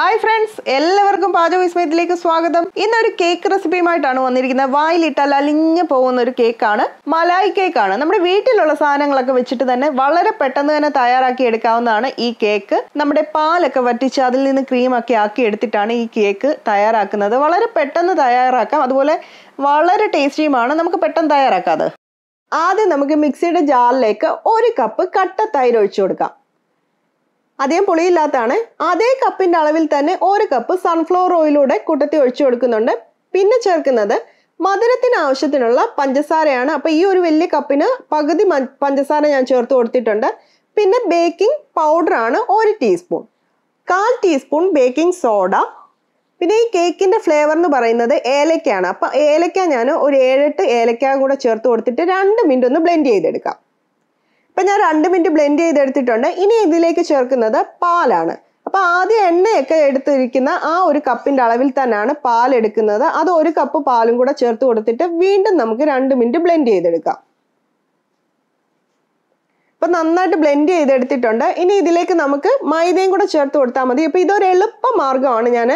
hi friends എല്ലാവർക്കും പാചക വിസ്മയത്തിലേക്ക് സ്വാഗതം ഇന്നൊരു കേക്ക് റെസിപ്പിയുമായിട്ടാണ് വന്നിരിക്കുന്നത് വായിലിട്ടാൽ അലിഞ്ഞു പോകുന്ന ഒരു കേക്കാണ് മലായി കേക്കാണ് നമ്മുടെ വീട്ടിലുള്ള സാധനങ്ങളൊക്കെ വെച്ചിട്ട് തന്നെ വളരെ പെട്ടെന്ന് തന്നെ തയ്യാറാക്കി എടുക്കാവുന്നതാണ് ഈ കേക്ക് നമ്മുടെ പാലൊക്കെ വറ്റിച്ച് അതിൽ നിന്ന് ക്രീമൊക്കെ ആക്കി എടുത്തിട്ടാണ് ഈ കേക്ക് തയ്യാറാക്കുന്നത് വളരെ പെട്ടെന്ന് തയ്യാറാക്കാം അതുപോലെ വളരെ ടേസ്റ്റിയുമാണ് നമുക്ക് പെട്ടെന്ന് തയ്യാറാക്കാം അത് ആദ്യം നമുക്ക് മിക്സിയുടെ ജാറിലേക്ക് ഒരു കപ്പ് കട്ട തൈര് ഒഴിച്ചു കൊടുക്കാം അധികം പുളിയില്ലാത്തതാണ് അതേ കപ്പിൻ്റെ അളവിൽ തന്നെ ഒരു കപ്പ് സൺഫ്ലവർ ഓയിലൂടെ കൂട്ടത്തി ഒഴിച്ചു കൊടുക്കുന്നുണ്ട് പിന്നെ ചേർക്കുന്നത് മധുരത്തിന് ആവശ്യത്തിനുള്ള പഞ്ചസാരയാണ് അപ്പോൾ ഈ ഒരു വലിയ കപ്പിന് പകുതി പഞ്ചസാര ഞാൻ ചേർത്ത് കൊടുത്തിട്ടുണ്ട് പിന്നെ ബേക്കിംഗ് പൗഡറാണ് ഒരു ടീസ്പൂൺ കാൽ ടീസ്പൂൺ ബേക്കിംഗ് സോഡ പിന്നെ ഈ കേക്കിൻ്റെ ഫ്ലേവർ എന്ന് പറയുന്നത് ഏലക്കയാണ് അപ്പോൾ ഏലക്ക ഞാൻ ഒരു ഏഴെട്ട് ഏലക്ക കൂടെ ചേർത്ത് കൊടുത്തിട്ട് രണ്ട് മിനിറ്റ് ഒന്ന് ബ്ലെൻഡ് ചെയ്തെടുക്കാം ഇപ്പം ഞാൻ രണ്ട് മിനിറ്റ് ബ്ലെൻഡ് ചെയ്തെടുത്തിട്ടുണ്ട് ഇനി ഇതിലേക്ക് ചേർക്കുന്നത് പാലാണ് അപ്പോൾ ആദ്യം എണ്ണയൊക്കെ എടുത്തിരിക്കുന്ന ആ ഒരു കപ്പിൻ്റെ അളവിൽ തന്നെയാണ് പാൽ എടുക്കുന്നത് അത് ഒരു കപ്പ് പാലും കൂടെ ചേർത്ത് കൊടുത്തിട്ട് വീണ്ടും നമുക്ക് രണ്ട് മിനിറ്റ് ബ്ലെൻഡ് ചെയ്തെടുക്കാം അപ്പം നന്നായിട്ട് ബ്ലെൻഡ് ചെയ്തെടുത്തിട്ടുണ്ട് ഇനി ഇതിലേക്ക് നമുക്ക് മൈദയും കൂടെ ചേർത്ത് കൊടുത്താൽ മതി അപ്പോൾ ഇതൊരു എളുപ്പ മാർഗ്ഗമാണ് ഞാൻ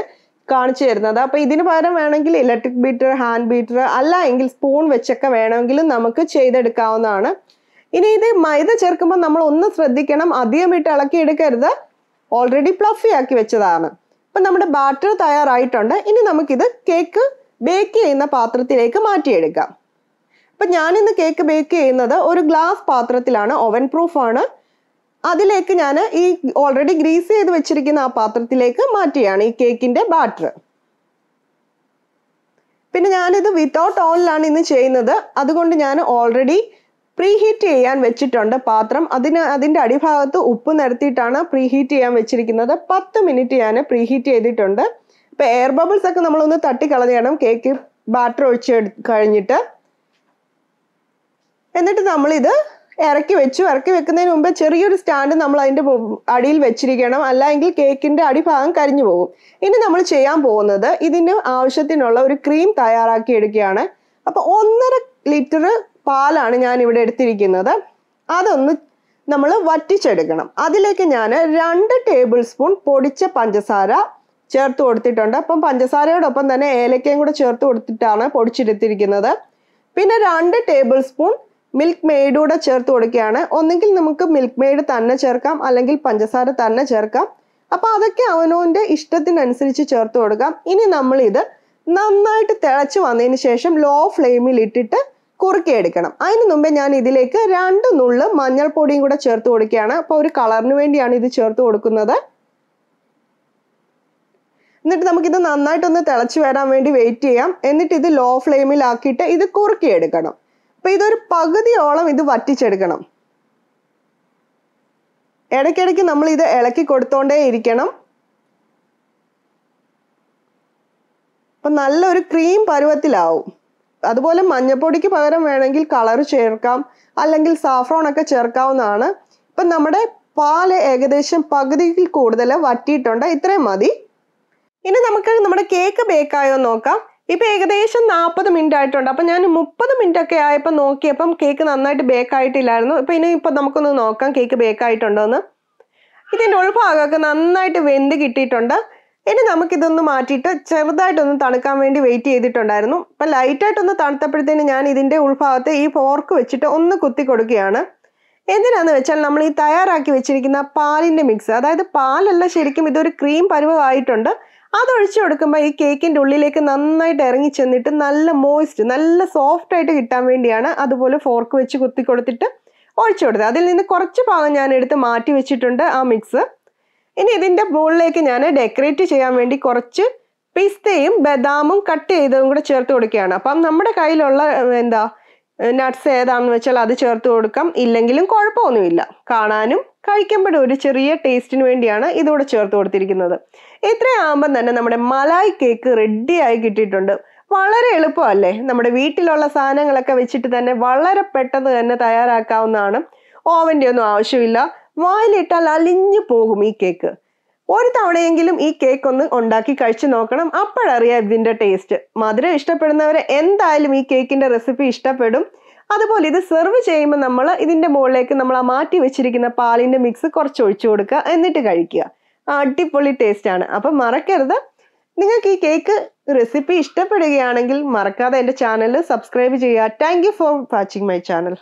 കാണിച്ചു തരുന്നത് അപ്പോൾ ഇതിന് പകരം വേണമെങ്കിൽ ഇലക്ട്രിക് ബീറ്റർ ഹാൻഡ് ബീറ്റർ അല്ല എങ്കിൽ സ്പൂൺ വെച്ചൊക്കെ വേണമെങ്കിലും നമുക്ക് ചെയ്തെടുക്കാവുന്നതാണ് ഇനി ഇത് മൈദ ചേർക്കുമ്പോൾ നമ്മൾ ഒന്ന് ശ്രദ്ധിക്കണം അധികം ഇട്ട് ഇളക്കി എടുക്കരുത് ഓൾറെഡി പ്ലഫി ആക്കി വെച്ചതാണ് അപ്പം നമ്മുടെ ബാറ്റർ തയ്യാറായിട്ടുണ്ട് ഇനി നമുക്കിത് കേക്ക് ബേക്ക് ചെയ്യുന്ന പാത്രത്തിലേക്ക് മാറ്റിയെടുക്കാം അപ്പം ഞാനിന്ന് കേക്ക് ബേക്ക് ചെയ്യുന്നത് ഒരു ഗ്ലാസ് പാത്രത്തിലാണ് ഓവൻ പ്രൂഫാണ് അതിലേക്ക് ഞാൻ ഈ ഓൾറെഡി ഗ്രീസ് ചെയ്ത് വെച്ചിരിക്കുന്ന ആ പാത്രത്തിലേക്ക് മാറ്റിയാണ് ഈ കേക്കിൻ്റെ ബാറ്റർ പിന്നെ ഞാനിത് വിത്തൗട്ട് ഓയിലാണ് ഇന്ന് ചെയ്യുന്നത് അതുകൊണ്ട് ഞാൻ ഓൾറെഡി ഹീറ്റ് ചെയ്യാൻ വെച്ചിട്ടുണ്ട് പാത്രം അതിന് അതിൻ്റെ അടിഭാഗത്ത് ഉപ്പ് നിരത്തിയിട്ടാണ് പ്രീഹീറ്റ് ചെയ്യാൻ വെച്ചിരിക്കുന്നത് പത്ത് മിനിറ്റ് ഞാൻ പ്രീഹീറ്റ് ചെയ്തിട്ടുണ്ട് ഇപ്പം എയർ ബബിൾസ് ഒക്കെ നമ്മളൊന്ന് തട്ടിക്കളഞ്ഞണം കേക്ക് ബാറ്റർ ഒഴിച്ച് കഴിഞ്ഞിട്ട് എന്നിട്ട് നമ്മളിത് ഇറക്കി വെച്ചു ഇറക്കി വെക്കുന്നതിന് മുമ്പ് ചെറിയൊരു സ്റ്റാൻഡ് നമ്മൾ അതിൻ്റെ അടിയിൽ വെച്ചിരിക്കണം അല്ലെങ്കിൽ കേക്കിൻ്റെ അടിഭാഗം കരിഞ്ഞു പോകും ഇനി നമ്മൾ ചെയ്യാൻ പോകുന്നത് ഇതിന് ആവശ്യത്തിനുള്ള ഒരു ക്രീം തയ്യാറാക്കി എടുക്കുകയാണ് അപ്പോൾ ഒന്നര ലിറ്റർ പാലാണ് ഞാൻ ഇവിടെ എടുത്തിരിക്കുന്നത് അതൊന്ന് നമ്മൾ വറ്റിച്ചെടുക്കണം അതിലേക്ക് ഞാൻ രണ്ട് ടേബിൾ സ്പൂൺ പൊടിച്ച പഞ്ചസാര ചേർത്ത് കൊടുത്തിട്ടുണ്ട് അപ്പം പഞ്ചസാരയോടൊപ്പം തന്നെ ഏലക്കയും കൂടെ ചേർത്ത് കൊടുത്തിട്ടാണ് പൊടിച്ചെടുത്തിരിക്കുന്നത് പിന്നെ രണ്ട് ടേബിൾ സ്പൂൺ മിൽക്ക് മെയ്ഡ് കൂടെ ചേർത്ത് കൊടുക്കുകയാണ് ഒന്നെങ്കിൽ നമുക്ക് മിൽക്ക് മെയ്ഡ് തന്നെ ചേർക്കാം അല്ലെങ്കിൽ പഞ്ചസാര തന്നെ ചേർക്കാം അപ്പോൾ അതൊക്കെ അവനോൻ്റെ ഇഷ്ടത്തിനനുസരിച്ച് ചേർത്ത് കൊടുക്കാം ഇനി നമ്മളിത് നന്നായിട്ട് തിളച്ച് വന്നതിന് ശേഷം ലോ ഫ്ലെയിമിൽ ഇട്ടിട്ട് കുറുക്കി എടുക്കണം അതിന് മുമ്പേ ഞാൻ ഇതിലേക്ക് രണ്ട് നുള്ള് മഞ്ഞൾപ്പൊടിയും കൂടെ ചേർത്ത് കൊടുക്കുകയാണ് അപ്പോൾ ഒരു കളറിന് വേണ്ടിയാണ് ഇത് ചേർത്ത് കൊടുക്കുന്നത് എന്നിട്ട് നമുക്കിത് നന്നായിട്ടൊന്ന് തിളച്ച് വരാൻ വേണ്ടി വെയിറ്റ് ചെയ്യാം എന്നിട്ട് ഇത് ലോ ഫ്ലെയിമിലാക്കിയിട്ട് ഇത് കുറുക്കി എടുക്കണം അപ്പം ഇതൊരു പകുതിയോളം ഇത് വറ്റിച്ചെടുക്കണം ഇടയ്ക്കിടയ്ക്ക് നമ്മൾ ഇത് ഇളക്കി കൊടുത്തോണ്ടേ ഇരിക്കണം അപ്പം നല്ലൊരു ക്രീം പരുവത്തിലാവും അതുപോലെ മഞ്ഞപ്പൊടിക്ക് പകരം വേണമെങ്കിൽ കളർ ചേർക്കാം അല്ലെങ്കിൽ സാഫ്രോൺ ഒക്കെ ചേർക്കാവുന്നതാണ് ഇപ്പം നമ്മുടെ പാല് ഏകദേശം പകുതിയിൽ കൂടുതൽ വറ്റിയിട്ടുണ്ട് ഇത്രയും മതി ഇനി നമുക്ക് നമ്മുടെ കേക്ക് ബേക്കായോ നോക്കാം ഇപ്പം ഏകദേശം നാൽപ്പത് മിനിറ്റ് ആയിട്ടുണ്ട് അപ്പം ഞാൻ മുപ്പത് മിനിറ്റ് ഒക്കെ ആയപ്പോൾ നോക്കിയപ്പം കേക്ക് നന്നായിട്ട് ബേക്ക് ആയിട്ടില്ലായിരുന്നു ഇപ്പം ഇനി ഇപ്പം നമുക്കൊന്ന് നോക്കാം കേക്ക് ബേക്ക് ആയിട്ടുണ്ടോ എന്ന് ഇതിൻ്റെ ഉൾഭാഗമൊക്കെ നന്നായിട്ട് വെന്ത് കിട്ടിയിട്ടുണ്ട് ഇനി നമുക്കിതൊന്ന് മാറ്റിയിട്ട് ചെറുതായിട്ടൊന്ന് തണുക്കാൻ വേണ്ടി വെയിറ്റ് ചെയ്തിട്ടുണ്ടായിരുന്നു അപ്പം ലൈറ്റായിട്ടൊന്ന് തണുത്തപ്പോഴത്തേന് ഞാൻ ഇതിൻ്റെ ഉൾഭാഗത്ത് ഈ ഫോർക്ക് വെച്ചിട്ട് ഒന്ന് കുത്തി കൊടുക്കുകയാണ് എന്തിനാന്ന് വെച്ചാൽ നമ്മൾ ഈ തയ്യാറാക്കി വെച്ചിരിക്കുന്ന പാലിൻ്റെ മിക്സ് അതായത് പാലല്ല ശരിക്കും ഇതൊരു ക്രീം പരുവമായിട്ടുണ്ട് അതൊഴിച്ചു കൊടുക്കുമ്പോൾ ഈ കേക്കിൻ്റെ ഉള്ളിലേക്ക് നന്നായിട്ട് ഇറങ്ങി ചെന്നിട്ട് നല്ല മോയിസ്റ്റ് നല്ല സോഫ്റ്റ് ആയിട്ട് കിട്ടാൻ വേണ്ടിയാണ് അതുപോലെ ഫോർക്ക് വെച്ച് കുത്തി കൊടുത്തിട്ട് ഒഴിച്ചു കൊടുത്തത് അതിൽ നിന്ന് കുറച്ച് ഭാഗം ഞാൻ എടുത്ത് മാറ്റി വെച്ചിട്ടുണ്ട് ആ മിക്സ് ഇനി ഇതിൻ്റെ മുകളിലേക്ക് ഞാൻ ഡെക്കറേറ്റ് ചെയ്യാൻ വേണ്ടി കുറച്ച് പിസ്തയും ബദാമും കട്ട് ചെയ്തതും കൂടെ ചേർത്ത് കൊടുക്കുകയാണ് അപ്പം നമ്മുടെ കയ്യിലുള്ള എന്താ നട്ട്സ് ഏതാണെന്ന് വെച്ചാൽ അത് ചേർത്ത് കൊടുക്കാം ഇല്ലെങ്കിലും കുഴപ്പമൊന്നുമില്ല കാണാനും കഴിക്കുമ്പോഴും ഒരു ചെറിയ ടേസ്റ്റിന് വേണ്ടിയാണ് ഇതുകൂടെ ചേർത്ത് കൊടുത്തിരിക്കുന്നത് ഇത്രയാകുമ്പം തന്നെ നമ്മുടെ മലായ് കേക്ക് റെഡിയായി കിട്ടിയിട്ടുണ്ട് വളരെ എളുപ്പമല്ലേ നമ്മുടെ വീട്ടിലുള്ള സാധനങ്ങളൊക്കെ വെച്ചിട്ട് തന്നെ വളരെ പെട്ടെന്ന് തന്നെ തയ്യാറാക്കാവുന്നതാണ് ഓവൻ്റെ ഒന്നും ആവശ്യമില്ല വായിലിട്ടാൽ അലിഞ്ഞു പോകും ഈ കേക്ക് ഒരു തവണയെങ്കിലും ഈ കേക്ക് ഒന്ന് ഉണ്ടാക്കി കഴിച്ചു നോക്കണം അപ്പോഴറിയാം ഇതിൻ്റെ ടേസ്റ്റ് മധുരം ഇഷ്ടപ്പെടുന്നവരെ എന്തായാലും ഈ കേക്കിൻ്റെ റെസിപ്പി ഇഷ്ടപ്പെടും അതുപോലെ ഇത് സെർവ് ചെയ്യുമ്പോൾ നമ്മൾ ഇതിൻ്റെ മുകളിലേക്ക് നമ്മൾ ആ മാറ്റി വെച്ചിരിക്കുന്ന പാലിൻ്റെ മിക്സ് കുറച്ച് ഒഴിച്ചു കൊടുക്കുക എന്നിട്ട് കഴിക്കുക അടിപൊളി ടേസ്റ്റാണ് അപ്പം മറക്കരുത് നിങ്ങൾക്ക് ഈ കേക്ക് റെസിപ്പി ഇഷ്ടപ്പെടുകയാണെങ്കിൽ മറക്കാതെ എൻ്റെ ചാനൽ സബ്സ്ക്രൈബ് ചെയ്യുക thank for watching my channel